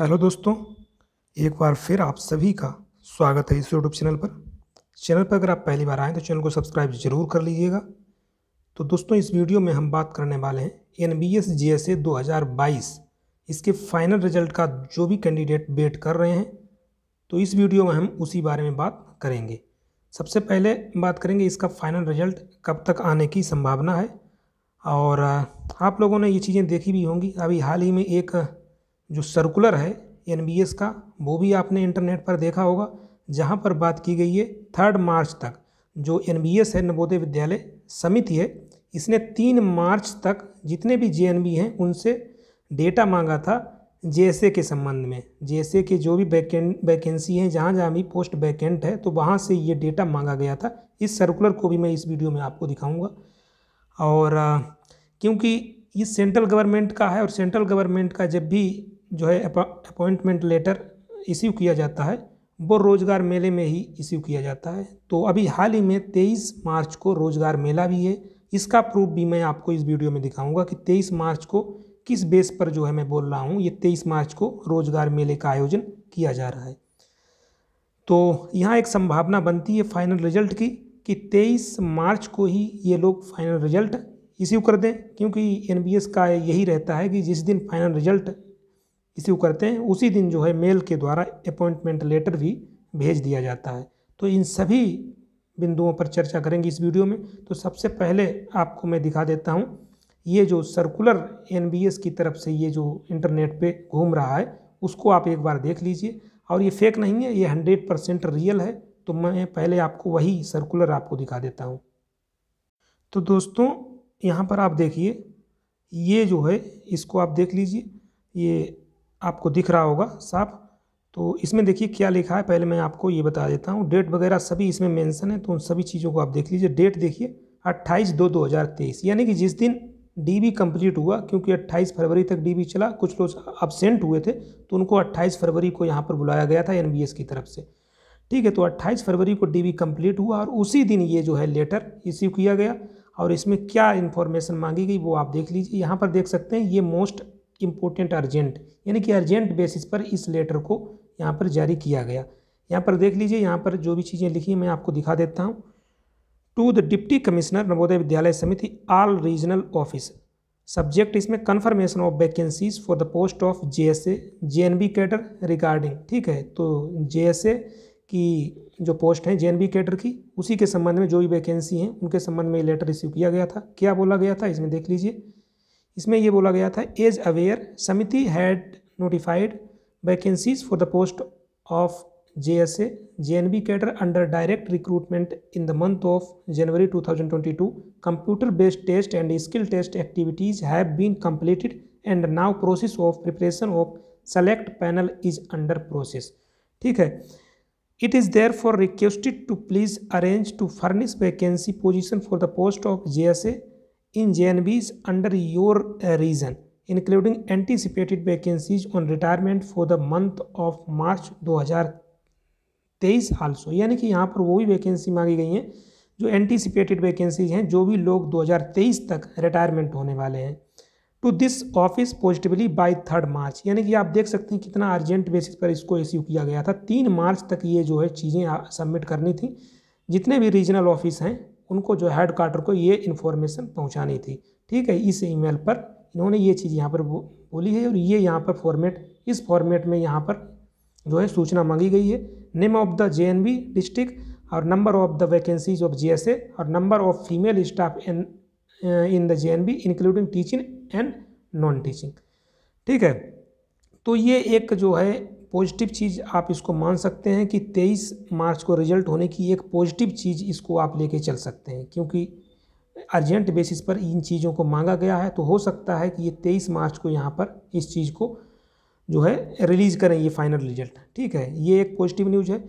hello दोस्तों एक बार फिर आप सभी का स्वागत है इस यूट्यूब चैनल पर चैनल पर अगर आप पहली बार आएँ तो चैनल को सब्सक्राइब जरूर कर लीजिएगा तो दोस्तों इस वीडियो में हम बात करने वाले हैं N B S J S A दो हज़ार बाईस इसके फाइनल रिजल्ट का जो भी कैंडिडेट वेट कर रहे हैं तो इस वीडियो में हम उसी बारे में बात करेंगे सबसे पहले बात करेंगे इसका फाइनल रिजल्ट कब तक आने की संभावना है और आप लोगों ने ये चीज़ें देखी भी होंगी अभी हाल ही में एक जो सर्कुलर है एन का वो भी आपने इंटरनेट पर देखा होगा जहाँ पर बात की गई है थर्ड मार्च तक जो एन है नवोदय विद्यालय समिति है इसने तीन मार्च तक जितने भी जे हैं उनसे डेटा मांगा था जे के संबंध में जे के जो भी वैकें वैकेंसी हैं जहाँ जहाँ भी पोस्ट वैकेंट है तो वहाँ से ये डेटा मांगा गया था इस सर्कुलर को भी मैं इस वीडियो में आपको दिखाऊंगा और क्योंकि ये सेंट्रल गवर्नमेंट का है और सेंट्रल गवर्नमेंट का जब भी जो है अपॉइंटमेंट लेटर इश्यू किया जाता है वो रोज़गार मेले में ही इश्यू किया जाता है तो अभी हाल ही में 23 मार्च को रोज़गार मेला भी है इसका प्रूफ भी मैं आपको इस वीडियो में दिखाऊंगा कि 23 मार्च को किस बेस पर जो है मैं बोल रहा हूँ ये 23 मार्च को रोज़गार मेले का आयोजन किया जा रहा है तो यहाँ एक संभावना बनती है फाइनल रिजल्ट की कि तेईस मार्च को ही ये लोग फाइनल रिजल्ट इश्यू कर दें क्योंकि एन का यही रहता है कि जिस दिन फाइनल रिजल्ट रिसीव करते हैं उसी दिन जो है मेल के द्वारा अपॉइंटमेंट लेटर भी भेज दिया जाता है तो इन सभी बिंदुओं पर चर्चा करेंगे इस वीडियो में तो सबसे पहले आपको मैं दिखा देता हूँ ये जो सर्कुलर एन की तरफ से ये जो इंटरनेट पर घूम रहा है उसको आप एक बार देख लीजिए और ये फेक नहीं है ये हंड्रेड परसेंट रियल है तो मैं पहले आपको वही सर्कुलर आपको दिखा देता हूँ तो दोस्तों यहाँ पर आप देखिए ये जो है इसको आप देख लीजिए ये आपको दिख रहा होगा साफ तो इसमें देखिए क्या लिखा है पहले मैं आपको ये बता देता हूँ डेट वगैरह सभी इसमें मेंशन है तो उन सभी चीज़ों को आप देख लीजिए डेट देखिए अट्ठाईस दो दो हज़ार तेईस यानी कि जिस दिन डीबी कंप्लीट हुआ क्योंकि 28 फरवरी तक डीबी चला कुछ लोग अबसेंट हुए थे तो उनको 28 फरवरी को यहाँ पर बुलाया गया था एन की तरफ से ठीक है तो अट्ठाईस फरवरी को डी कंप्लीट हुआ और उसी दिन ये जो है लेटर इश्यू किया गया और इसमें क्या इन्फॉर्मेशन मांगी गई वो आप देख लीजिए यहाँ पर देख सकते हैं ये मोस्ट इम्पोर्टेंट अर्जेंट यानी कि अर्जेंट बेसिस पर इस लेटर को यहाँ पर जारी किया गया यहाँ पर देख लीजिए यहाँ पर जो भी चीज़ें लिखी मैं आपको दिखा देता हूँ to the deputy commissioner Navodaya Vidyalaya Samiti all regional office subject इसमें confirmation of vacancies for the post of J S A J N B cadre regarding ठीक है तो जे एस ए की जो पोस्ट है जे एन बी कैटर की उसी के संबंध में जो भी वैकेंसी हैं उनके संबंध में लेटर रिसीव किया गया था क्या बोला गया था इसमें देख लीजिए इसमें ये बोला गया था as aware Samiti had notified vacancies for the post of J S A J N B cadre under direct recruitment in the month of January 2022 computer based test and skill test activities have been completed and now process of preparation of select panel is under process ठीक है for requested to please arrange to furnish vacancy position for the post of J S A in J in JNBs under your uh, region, including anticipated vacancies on retirement for the month of March 2023 also यानी कि यहाँ पर वो भी vacancy मांगी गई हैं जो एंटीसिपेटेड वैकेंसीज हैं जो भी लोग 2023 तक रिटायरमेंट होने वाले हैं to this office positively by third March यानी कि आप देख सकते हैं कितना अर्जेंट बेसिस पर इसको इश्यू किया गया था तीन मार्च तक ये जो है चीज़ें सबमिट करनी थी जितने भी रीजनल ऑफिस हैं उनको जो हेड क्वार्टर को ये इन्फॉर्मेशन पहुंचानी थी ठीक है इस ईमेल पर इन्होंने ये चीज़ यहाँ पर बोली है और ये यहाँ पर फॉर्मेट इस फॉर्मेट में यहाँ पर जो है सूचना मांगी गई है name of the J district और number of the vacancies of G और number of female staff in in the J including teaching and non teaching ठीक है तो ये एक जो है पॉजिटिव चीज़ आप इसको मान सकते हैं कि 23 मार्च को रिजल्ट होने की एक पॉजिटिव चीज़ इसको आप लेके चल सकते हैं क्योंकि अर्जेंट बेसिस पर इन चीज़ों को मांगा गया है तो हो सकता है कि ये 23 मार्च को यहाँ पर इस चीज़ को जो है रिलीज़ करें ये फाइनल रिजल्ट ठीक है ये एक पॉजिटिव न्यूज़ है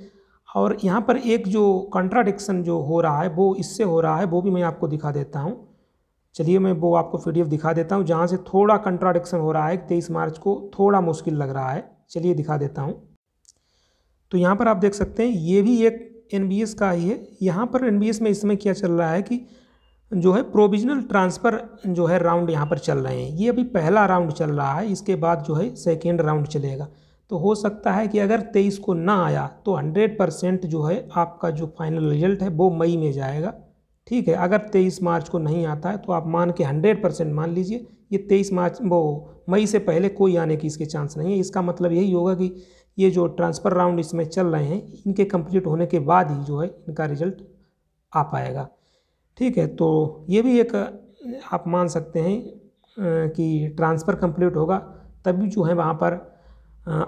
और यहाँ पर एक जो कंट्राडिक्शन जो हो रहा है वो इससे हो रहा है वो भी मैं आपको दिखा देता हूँ चलिए मैं वो आपको पी दिखा देता हूँ जहाँ से थोड़ा कंट्राडिक्शन हो रहा है तेईस मार्च को थोड़ा मुश्किल लग रहा है चलिए दिखा देता हूँ तो यहाँ पर आप देख सकते हैं ये भी एक एन का ही है यहाँ पर एन में इस समय क्या चल रहा है कि जो है प्रोविजनल ट्रांसफ़र जो है राउंड यहाँ पर चल रहे हैं ये अभी पहला राउंड चल रहा है इसके बाद जो है सेकेंड राउंड चलेगा तो हो सकता है कि अगर तेईस को ना आया तो हंड्रेड परसेंट जो है आपका जो फाइनल रिजल्ट है वो मई में जाएगा ठीक है अगर तेईस मार्च को नहीं आता है तो आप मान के हंड्रेड परसेंट मान लीजिए ये तेईस मार्च वो मई से पहले कोई आने की इसके चांस नहीं है इसका मतलब यही होगा कि ये जो ट्रांसफ़र राउंड इसमें चल रहे हैं इनके कंप्लीट होने के बाद ही जो है इनका रिजल्ट आ पाएगा ठीक है तो ये भी एक आप मान सकते हैं कि ट्रांसफ़र कंप्लीट होगा तभी जो है वहाँ पर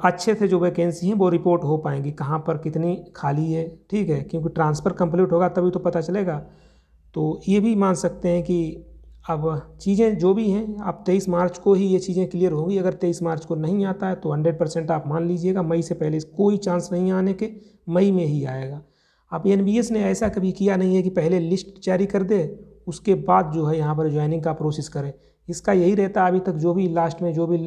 अच्छे से जो वैकेंसी हैं वो रिपोर्ट हो पाएंगी कहाँ पर कितनी खाली है ठीक है क्योंकि ट्रांसफ़र कंप्लीट होगा तभी तो पता चलेगा तो ये भी मान सकते हैं कि अब चीज़ें जो भी हैं आप 23 मार्च को ही ये चीज़ें क्लियर होंगी अगर 23 मार्च को नहीं आता है तो 100 परसेंट आप मान लीजिएगा मई से पहले कोई चांस नहीं आने के मई में ही आएगा अब एन ने ऐसा कभी किया नहीं है कि पहले लिस्ट जारी कर दे उसके बाद जो है यहाँ पर ज्वाइनिंग का प्रोसेस करें इसका यही रहता अभी तक जो भी लास्ट में जो भी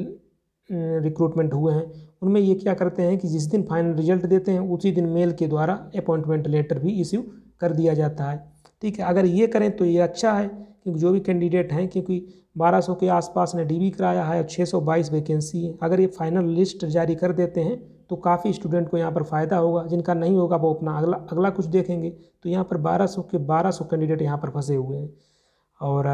रिक्रूटमेंट हुए हैं उनमें ये क्या करते हैं कि जिस दिन फाइनल रिजल्ट देते हैं उसी दिन मेल के द्वारा अपॉइंटमेंट लेटर भी इश्यू कर दिया जाता है ठीक है अगर ये करें तो ये अच्छा है क्योंकि जो भी कैंडिडेट हैं क्योंकि 1200 के आसपास ने डीबी कराया है और 622 वैकेंसी है अगर ये फाइनल लिस्ट जारी कर देते हैं तो काफ़ी स्टूडेंट को यहाँ पर फ़ायदा होगा जिनका नहीं होगा वो अपना अगला अगला कुछ देखेंगे तो यहाँ पर 1200 के 1200 कैंडिडेट यहाँ पर फंसे हुए हैं और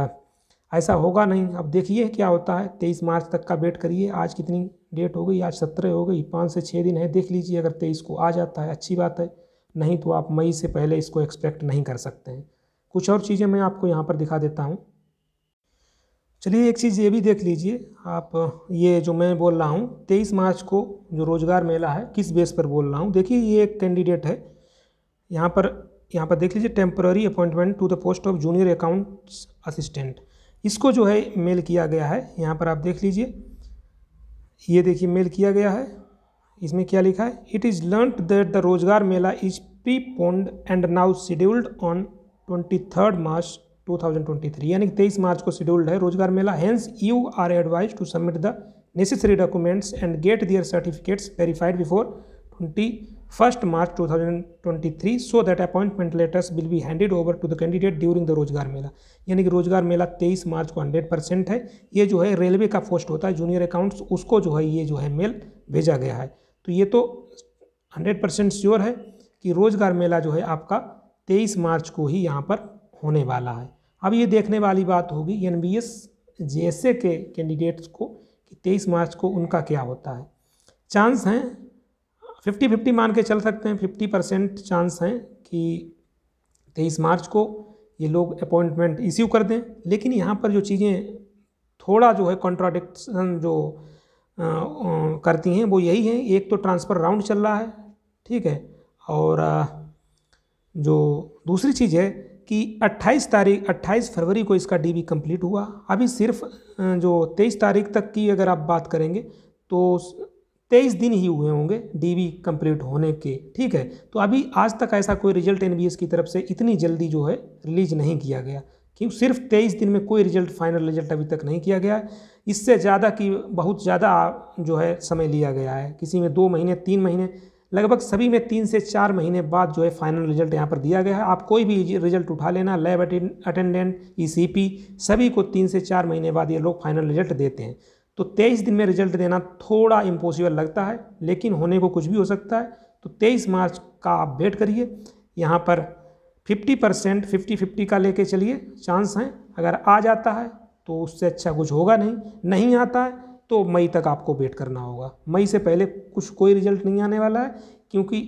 ऐसा होगा नहीं अब देखिए क्या होता है तेईस मार्च तक का वेट करिए आज कितनी डेट हो गई आज सत्रह हो गई पाँच से छः दिन है देख लीजिए अगर तेईस को आ जाता है अच्छी बात है नहीं तो आप मई से पहले इसको एक्सपेक्ट नहीं कर सकते हैं कुछ और चीज़ें मैं आपको यहाँ पर दिखा देता हूँ चलिए एक चीज़ ये भी देख लीजिए आप ये जो मैं बोल रहा हूँ तेईस मार्च को जो रोज़गार मेला है किस बेस पर बोल रहा हूँ देखिए ये एक कैंडिडेट है यहाँ पर यहाँ पर देख लीजिए temporary appointment to the post of junior account assistant इसको जो है मेल किया गया है यहाँ पर आप देख लीजिए ये देखिए मेल किया गया है इसमें क्या लिखा है it is learn that the Rozgar Mela is preponed and now scheduled on twenty third March two thousand twenty three यानी कि तेईस मार्च को शेड्यूल्ड है Rozgar Mela hence you are advised to submit the necessary documents and get their certificates verified before twenty first March two thousand twenty three so that appointment letters will be handed over to the candidate during the Rozgar मेला यानी कि रोजगार मेला तेईस March को hundred percent है ये जो है railway का पोस्ट होता है जूनियर अकाउंट्स उसको जो है ये जो है मेल भेजा गया है तो ये तो हंड्रेड परसेंट श्योर है कि रोजगार मेला जो है आपका तेईस मार्च को ही यहाँ पर होने वाला है अब ये देखने वाली बात होगी N B S J S A के कैंडिडेट्स को कि तेईस मार्च को उनका क्या होता है चांस हैं फिफ्टी फिफ्टी मान के चल सकते हैं फिफ्टी परसेंट चांस हैं कि तेईस मार्च को ये लोग अपॉइंटमेंट इश्यू कर दें लेकिन यहाँ पर जो चीज़ें थोड़ा जो है कॉन्ट्राडिक्शन जो आ, आ, करती हैं वो यही हैं एक तो ट्रांसफ़र राउंड चल रहा है ठीक है और आ, जो दूसरी चीज़ है कि 28 तारीख 28 फरवरी को इसका डीबी कंप्लीट हुआ अभी सिर्फ जो 23 तारीख तक की अगर आप बात करेंगे तो 23 दिन ही हुए होंगे डीबी कंप्लीट होने के ठीक है तो अभी आज तक ऐसा कोई रिजल्ट एन की तरफ से इतनी जल्दी जो है रिलीज नहीं किया गया क्यों सिर्फ तेईस दिन में कोई रिजल्ट फाइनल रिजल्ट अभी तक नहीं किया गया है इससे ज़्यादा की बहुत ज़्यादा जो है समय लिया गया है किसी में दो महीने तीन महीने लगभग सभी में तीन से चार महीने बाद जो है फाइनल रिजल्ट यहाँ पर दिया गया है आप कोई भी रिजल्ट उठा लेना लैब अटेंडेंट ईसीपी सभी को तीन से चार महीने बाद ये लोग फाइनल रिजल्ट देते हैं तो तेईस दिन में रिजल्ट देना थोड़ा इम्पॉसिबल लगता है लेकिन होने को कुछ भी हो सकता है तो तेईस मार्च का आप वेट करिए यहाँ पर फिफ्टी परसेंट फिफ्टी फिफ्टी का लेके चलिए चांस हैं अगर आ जाता है तो उससे अच्छा कुछ होगा नहीं नहीं आता है तो मई तक आपको वेट करना होगा मई से पहले कुछ कोई रिजल्ट नहीं आने वाला है क्योंकि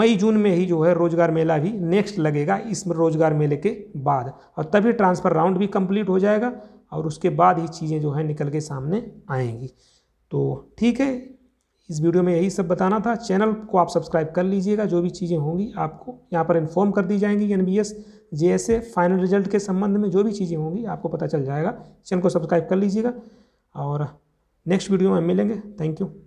मई जून में ही जो है रोज़गार मेला भी नेक्स्ट लगेगा इस रोज़गार मेले के बाद और तभी ट्रांसफ़र राउंड भी कंप्लीट हो जाएगा और उसके बाद ही चीज़ें जो है निकल के सामने आएंगी तो ठीक है इस वीडियो में यही सब बताना था चैनल को आप सब्सक्राइब कर लीजिएगा जो भी चीज़ें होंगी आपको यहाँ पर इन्फॉर्म कर दी जाएंगी N B S J S A final result के संबंध में जो भी चीज़ें होंगी आपको पता चल जाएगा चैनल को सब्सक्राइब कर लीजिएगा और नेक्स्ट वीडियो में मिलेंगे थैंक यू